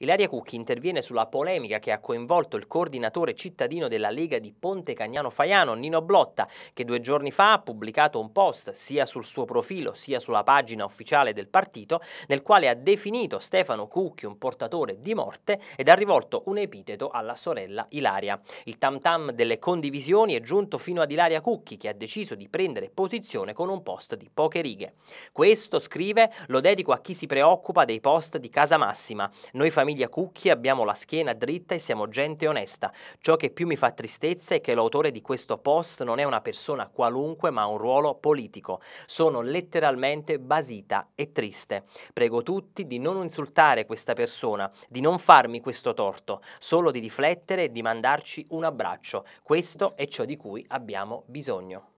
Ilaria Cucchi interviene sulla polemica che ha coinvolto il coordinatore cittadino della Lega di Ponte Cagnano Faiano, Nino Blotta, che due giorni fa ha pubblicato un post sia sul suo profilo sia sulla pagina ufficiale del partito, nel quale ha definito Stefano Cucchi un portatore di morte ed ha rivolto un epiteto alla sorella Ilaria. Il tam tam delle condivisioni è giunto fino ad Ilaria Cucchi, che ha deciso di prendere posizione con un post di poche righe. Questo, scrive, lo dedico a chi si preoccupa dei post di Casa Massima. Noi famiglia famiglia Cucchi abbiamo la schiena dritta e siamo gente onesta. Ciò che più mi fa tristezza è che l'autore di questo post non è una persona qualunque ma ha un ruolo politico. Sono letteralmente basita e triste. Prego tutti di non insultare questa persona, di non farmi questo torto, solo di riflettere e di mandarci un abbraccio. Questo è ciò di cui abbiamo bisogno.